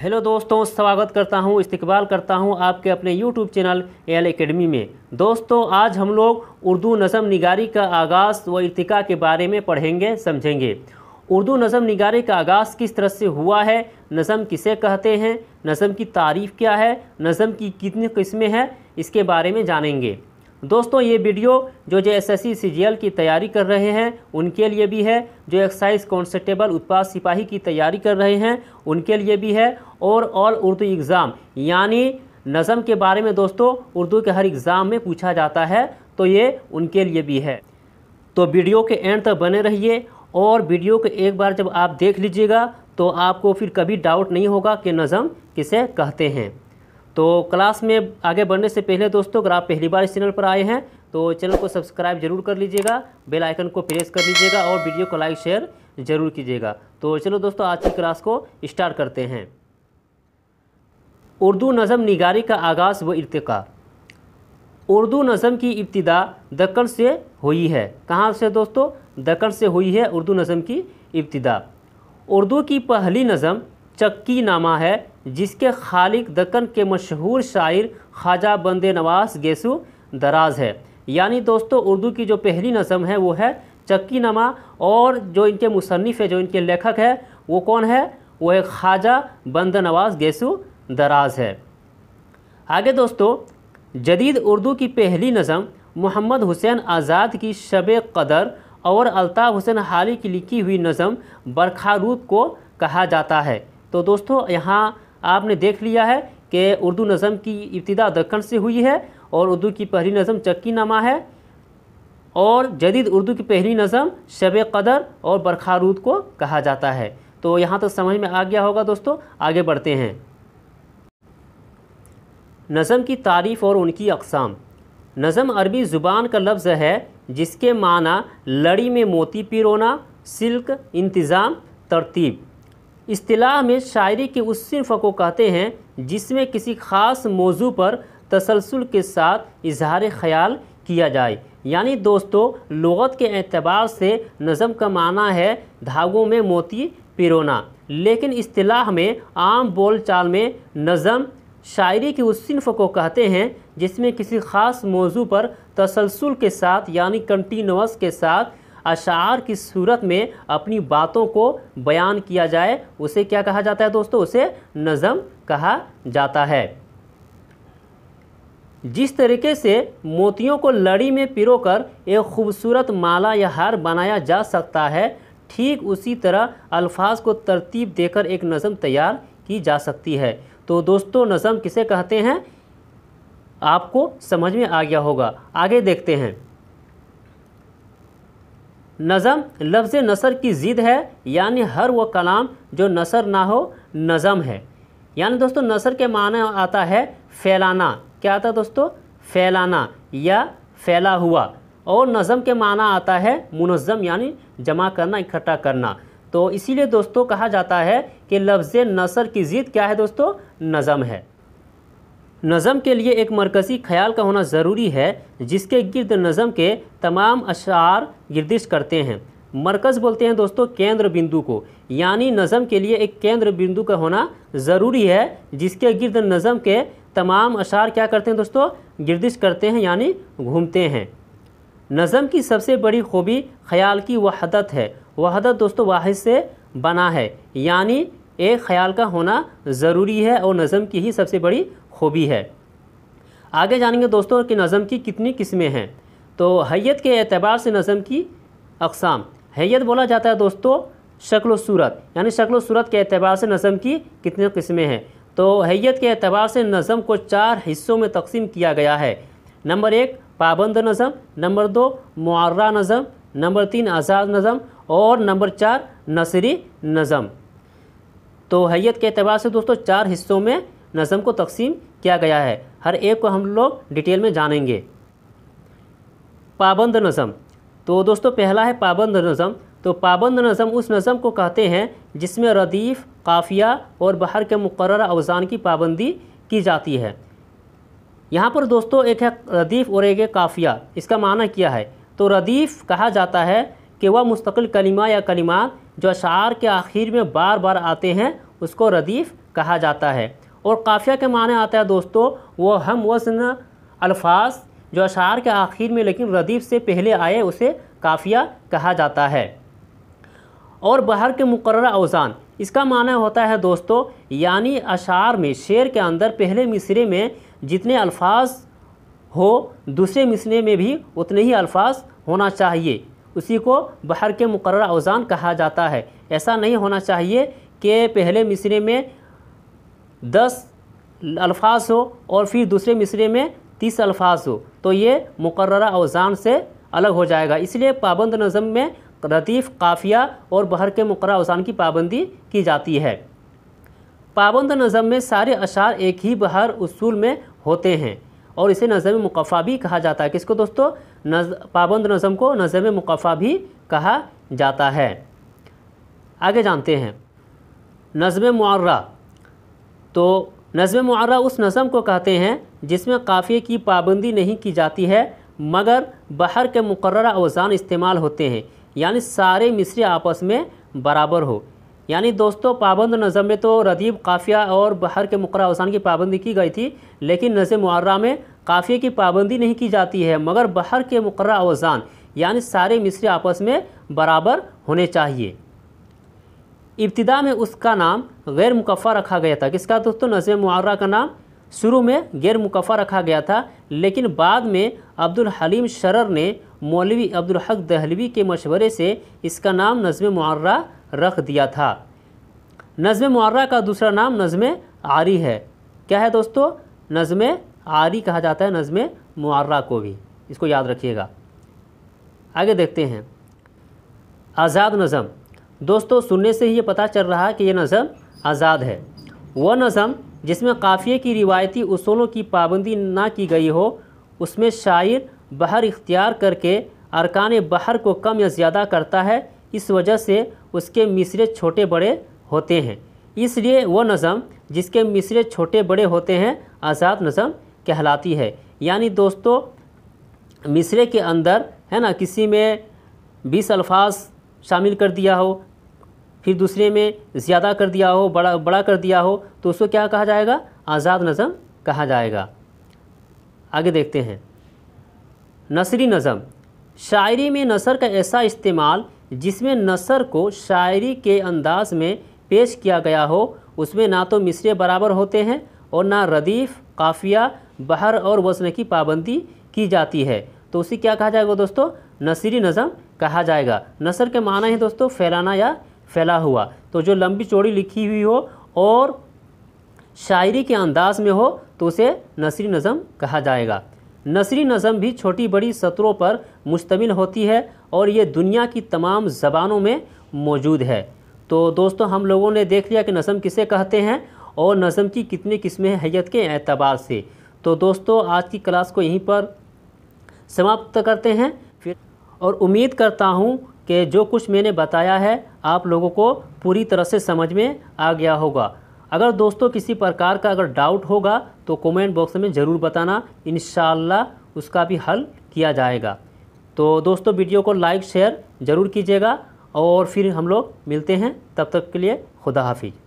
hello दोस्तों स्वागत करता हूं इस्तकबाल करता हूं आपके अपने यूट्यूब चैनल एल एकेडमी में दोस्तों आज हम लोग उर्दू नज़म निगारी का आगाज़ व इर्तिका के बारे में पढ़ेंगे समझेंगे उर्दू नज़म निगारी का आगाज़ किस तरह से हुआ है नज़म किसे कहते हैं नज़म की तारीफ़ क्या है नज़म की कितनी किस्में हैं इसके बारे में जानेंगे दोस्तों ये वीडियो जो जो एस एस की तैयारी कर रहे हैं उनके लिए भी है जो एक्साइज कॉन्स्टेबल उत्पाद सिपाही की तैयारी कर रहे हैं उनके लिए भी है और ऑल उर्दू एग्ज़ाम यानी नज़म के बारे में दोस्तों उर्दू के हर एग्ज़ाम में पूछा जाता है तो ये उनके लिए भी है तो वीडियो के एंड तक बने रहिए और वीडियो को एक बार जब आप देख लीजिएगा तो आपको फिर कभी डाउट नहीं होगा कि नज़म किसे कहते हैं तो क्लास में आगे बढ़ने से पहले दोस्तों अगर आप पहली बार इस चैनल पर आए हैं तो चैनल को सब्सक्राइब जरूर कर लीजिएगा बेल आइकन को प्रेस कर लीजिएगा और वीडियो को लाइक शेयर जरूर कीजिएगा तो चलो दोस्तों आज की क्लास को स्टार्ट करते हैं उर्दू नज़म निगारी का आगाज़ व इरतका उर्दू नज़म की इब्तदा दक्कन से हुई है कहाँ से दोस्तों दक्कन से हुई है उर्दू नज़म की इब्तदा उर्दू की पहली नज़म चक्की नामा है जिसके खालिक दक्कन के मशहूर शायर ख्वाजा बंद नवास गेसु दराज है यानी दोस्तों उर्दू की जो पहली नज़म है वो है चक्की नामा और जो इनके मुसनफ़ है जो इनके लेखक है वो कौन है वो है ख्वाजा बंद नवाज गेसु दराज है आगे दोस्तों जदीद उर्दू की पहली नज़म मोहम्मद हुसैन आज़ाद की शब कदर और अलताफ़ हुसैन हाली की लिखी हुई नज़म बरखारूद को कहा जाता है तो दोस्तों यहाँ आपने देख लिया है कि उर्दू नज़म की इब्तदा दक्कन से हुई है और उर्दू की पहली नज़म चक्की नामा है और जदीद उर्दू की पहली नज़म शब कदर और बरखारूद को कहा जाता है तो यहाँ तक तो समझ में आ गया होगा दोस्तों आगे बढ़ते हैं नज़म की तारीफ़ और उनकी अकसाम नज़म अरबी ज़ुबान का लफ्ज़ है जिसके माना लड़ी में मोती पिरोना सिल्क इंतज़ाम तरतीब अतलाह में शायरी के उस सिर्फ को कहते हैं जिसमें किसी ख़ास मौजू पर तसलसल के साथ इजहार ख्याल किया जाए यानी दोस्तों लगत के अतबार से नज़म का माना है धागों में मोती पिरोना लेकिन अतलाह में आम बोल चाल में नज़म शायरी की उस सिनफ को कहते हैं जिसमें किसी ख़ास मौजू पर तसलसल के साथ यानी कंटिनस के साथ अशार की सूरत में अपनी बातों को बयान किया जाए उसे क्या कहा जाता है दोस्तों उसे नज़म कहा जाता है जिस तरीके से मोतियों को लड़ी में पिरोकर एक खूबसूरत माला या हार बनाया जा सकता है ठीक उसी तरह अल्फाज को तरतीब देकर एक नज़म तैयार की जा सकती है तो दोस्तों नज़म किसे कहते हैं आपको समझ में आ गया होगा आगे देखते हैं नज़म लफ्ज़ नसर की ज़िद है यानी हर वो कलाम जो नसर ना हो नज़म है यानी दोस्तों नसर के माने आता है फैलाना क्या आता है दोस्तों फैलाना या फैला हुआ और नज़म के माना आता है मुनज़म यानी जमा करना इकट्ठा करना तो इसीलिए दोस्तों कहा जाता है कि लफ्ज़ नसर की ज़िद क्या है दोस्तों नज़म है नज़म के लिए एक मरकज़ी ख्याल का होना ज़रूरी है जिसके गिरद नज़म के तमाम अशार गिरदिश करते हैं मरकज़ बोलते हैं दोस्तों केंद्र बिंदु को यानी नज़म के लिए एक केंद्र बिंदु का होना ज़रूरी है जिसके गिरद नज़म के तमाम अशार क्या करते हैं दोस्तों गिरदिश करते हैं यानी घूमते हैं नज़म की सबसे बड़ी खूबी ख्याल की वहदत है वहदत दोस्तों वाहिद से बना है यानी एक ख्याल का होना ज़रूरी है और नज़म की ही सबसे बड़ी खूबी है आगे जानेंगे दोस्तों कि नज़म की कितनी किस्में हैं तो हैत के एतबार से नज़म की अकसाम हैत बोला जाता है दोस्तों शक्ल सूरत यानी शक्ल सूरत के एतबार से नज़म की कितनी किस्में हैं तो हैत के एतबार से नज़म को चार हिस्सों में तकसीम किया गया है नंबर एक पाबंद नज़म नंबर दो मुआर्रा नज़म नंबर तीन आज़ाद नज़म और नंबर चार नसरी नज़म तो हैत के अतबार से दोस्तों चार हिस्सों में नज़म को तकसीम किया गया है हर एक को हम लोग डिटेल में जानेंगे पाबंद नज़म तो दोस्तों पहला है पाबंद नज़म तो पाबंद नज़म उस नज़म को कहते हैं जिसमें रदीफ़ काफ़िया और बहर के मुकर अवज़ान की पाबंदी की जाती है यहाँ पर दोस्तों एक है रदीफ़ और एक है काफ़िया इसका माना किया है तो रदीफ़ कहा जाता है कि वह मुस्तकिल कलिमा या कलिमा जो अशार के आखिर में बार बार आते हैं उसको रदीफ़ कहा जाता है और काफिया के माने आता है दोस्तों वो हम वजन अल्फाज जो अशार के आखिर में लेकिन रदीफ से पहले आए उसे काफिया कहा जाता है और बहर के मुकर अवज़ान इसका माना होता है दोस्तों यानी अशार में शेर के अंदर पहले मिसरे में जितने अल्फाज हो दूसरे मिसरे में भी उतने ही अल्फाज होना चाहिए उसी को बहर के मुकर अवजान कहा जाता है ऐसा नहीं होना चाहिए कि पहले मिसरे में दस अल्फाज हो और फिर दूसरे मिसरे में तीस अल्फाज हो तो ये मुकर्रा अवजान से अलग हो जाएगा इसलिए पाबंद नज़म में लतीफ़ काफ़िया और बहर के मुकर अवज़ान की पाबंदी की जाती है पाबंद नज़म में सारे अशार एक ही बहर उसूल में होते हैं और इसे नज़म मुकफ़ा भी कहा जाता है किसको दोस्तों नज पाबंद नज़म को नज़म मुकफ़ा भी कहा जाता है आगे जानते हैं नज़म मुआर्रा तो नज़म मुआरा उस नज़म को कहते हैं जिसमें काफ़िए की पाबंदी नहीं की जाती है मगर बहर के मुकर अवजान इस्तेमाल होते हैं यानी सारे मिसरे आपस में बराबर हो यानी दोस्तों पाबंद नज़म में तो रदीब काफ़िया और बहर के मुकर अवज़ान की पाबंदी की गई थी लेकिन नज़म मुआरा में काफ़िए की पाबंदी नहीं की जाती है मगर बहर के मुकर अवजान यानी सारे मिसरे आपस में बराबर होने चाहिए इब्तदा में उसका नाम गैर मुकफ़ा रखा गया था किसका दोस्तों नज़म मुआरा का नाम शुरू में गैर मुकफ़ा रखा गया था लेकिन बाद में अब्दुल हलीम शरर ने मौलवी अब्दुल हक दहलवी के मशवरे से इसका नाम नज़म मुआरा रख दिया था नज़म मुआरा का दूसरा नाम नज़म आरी है क्या है दोस्तों नज़म आरी कहा जाता है नज़म मुआरा को भी इसको याद रखिएगा आगे देखते हैं आज़ाद नज़म दोस्तों सुनने से ही ये पता चल रहा है कि यह नज़म आज़ाद है वह नज़म जिसमें काफ़िए की रिवायती असूलों की पाबंदी ना की गई हो उसमें शायर बहर इख्तियार करके अरकान बहर को कम या ज़्यादा करता है इस वजह से उसके मिसरे छोटे बड़े होते हैं इसलिए वह नज़म जिसके मिसरे छोटे बड़े होते हैं आज़ाद नज़म कहलाती है यानी दोस्तों मिसरे के अंदर है ना किसी में बीस अल्फाज शामिल कर दिया हो फिर दूसरे में ज़्यादा कर दिया हो बड़ा बड़ा कर दिया हो तो उसको क्या कहा जाएगा आज़ाद नज़म कहा जाएगा आगे देखते हैं नसरी नज़म शायरी में नसर का ऐसा इस्तेमाल जिसमें नसर को शायरी के अंदाज में पेश किया गया हो उसमें ना तो मिसरे बराबर होते हैं और ना रदीफ़ काफिया बहर और वसन की पाबंदी की जाती है तो उसे क्या कहा जाएगा दोस्तों नसरी नज़म कहा जाएगा नसर के माना है दोस्तों फैलाना या फैला हुआ तो जो लंबी चौड़ी लिखी हुई हो और शायरी के अंदाज में हो तो उसे नसरी नज़म कहा जाएगा नसरी नज़म भी छोटी बड़ी सत्रों पर मुश्तमिल होती है और ये दुनिया की तमाम ज़बानों में मौजूद है तो दोस्तों हम लोगों ने देख लिया कि नज़म किसे कहते हैं और नज़म की कितनी किस्में हैत के एतबार से तो दोस्तों आज की क्लास को यहीं पर समाप्त करते हैं फिर और उम्मीद करता हूँ कि जो कुछ मैंने बताया है आप लोगों को पूरी तरह से समझ में आ गया होगा अगर दोस्तों किसी प्रकार का अगर डाउट होगा तो कमेंट बॉक्स में ज़रूर बताना इन उसका भी हल किया जाएगा तो दोस्तों वीडियो को लाइक शेयर ज़रूर कीजिएगा और फिर हम लोग मिलते हैं तब तक के लिए खुदा हाफिज़